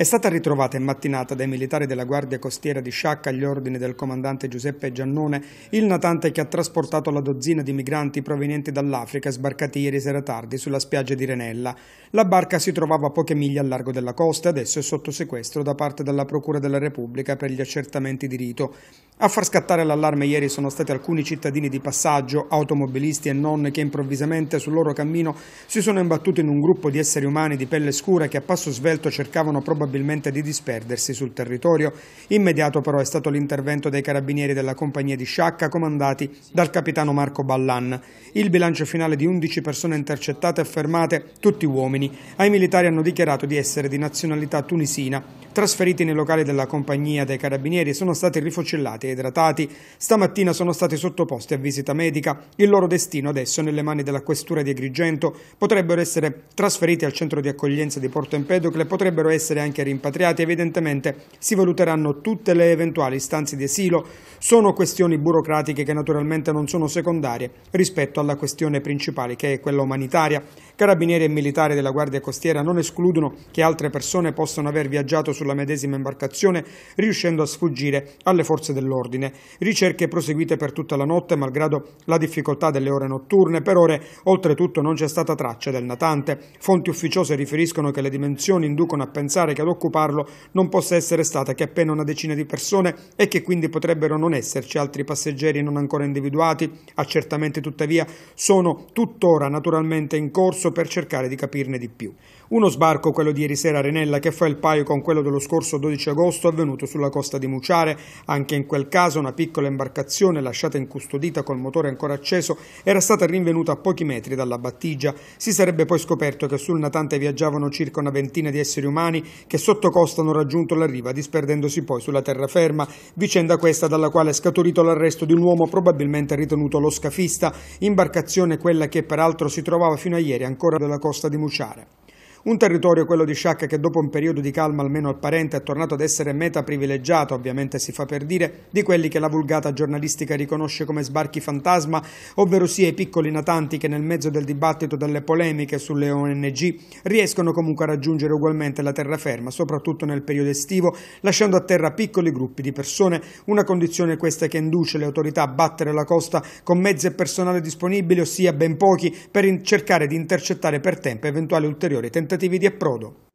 È stata ritrovata in mattinata dai militari della Guardia Costiera di Sciacca agli ordini del comandante Giuseppe Giannone il natante che ha trasportato la dozzina di migranti provenienti dall'Africa sbarcati ieri sera tardi sulla spiaggia di Renella. La barca si trovava a poche miglia al largo della costa e adesso è sotto sequestro da parte della Procura della Repubblica per gli accertamenti di rito. A far scattare l'allarme ieri sono stati alcuni cittadini di passaggio, automobilisti e non, che improvvisamente sul loro cammino si sono imbattuti in un gruppo di esseri umani di pelle scura che a passo svelto cercavano probabilmente probabilmente di disperdersi sul territorio. Immediato però è stato l'intervento dei carabinieri della compagnia di Sciacca comandati dal capitano Marco Ballan. Il bilancio finale di 11 persone intercettate e fermate, tutti uomini. Ai militari hanno dichiarato di essere di nazionalità tunisina. Trasferiti nei locali della compagnia dei carabinieri sono stati rifocillati e idratati. Stamattina sono stati sottoposti a visita medica. Il loro destino adesso nelle mani della questura di Agrigento potrebbero essere trasferiti al centro di accoglienza di Porto Empedocle, potrebbero essere anche anche rimpatriati, evidentemente si valuteranno tutte le eventuali istanze di asilo. Sono questioni burocratiche che naturalmente non sono secondarie rispetto alla questione principale che è quella umanitaria. Carabinieri e militari della Guardia Costiera non escludono che altre persone possano aver viaggiato sulla medesima imbarcazione riuscendo a sfuggire alle forze dell'ordine. Ricerche proseguite per tutta la notte malgrado la difficoltà delle ore notturne. Per ore oltretutto non c'è stata traccia del natante. Fonti ufficiose riferiscono che le dimensioni inducono a pensare che ad occuparlo non possa essere stata che appena una decina di persone e che quindi potrebbero non esserci altri passeggeri non ancora individuati, accertamenti tuttavia sono tuttora naturalmente in corso per cercare di capirne di più. Uno sbarco, quello di ieri sera a Renella, che fa il paio con quello dello scorso 12 agosto avvenuto sulla costa di Muciare, anche in quel caso una piccola imbarcazione lasciata incustodita col motore ancora acceso era stata rinvenuta a pochi metri dalla battigia. Si sarebbe poi scoperto che sul natante viaggiavano circa una ventina di esseri umani che sotto costa hanno raggiunto la riva, disperdendosi poi sulla terraferma. Vicenda questa dalla quale è scaturito l'arresto di un uomo probabilmente ritenuto lo scafista, imbarcazione quella che peraltro si trovava fino a ieri ancora della costa di Muciare. Un territorio, quello di Sciacca, che dopo un periodo di calma almeno apparente è tornato ad essere meta privilegiata, ovviamente si fa per dire, di quelli che la vulgata giornalistica riconosce come sbarchi fantasma, ovvero sia i piccoli natanti che nel mezzo del dibattito delle polemiche sulle ONG riescono comunque a raggiungere ugualmente la terraferma, soprattutto nel periodo estivo, lasciando a terra piccoli gruppi di persone, una condizione questa che induce le autorità a battere la costa con mezzi e personale disponibili, ossia ben pochi, per cercare di intercettare per tempo eventuali ulteriori tentativi tentativi di approdo.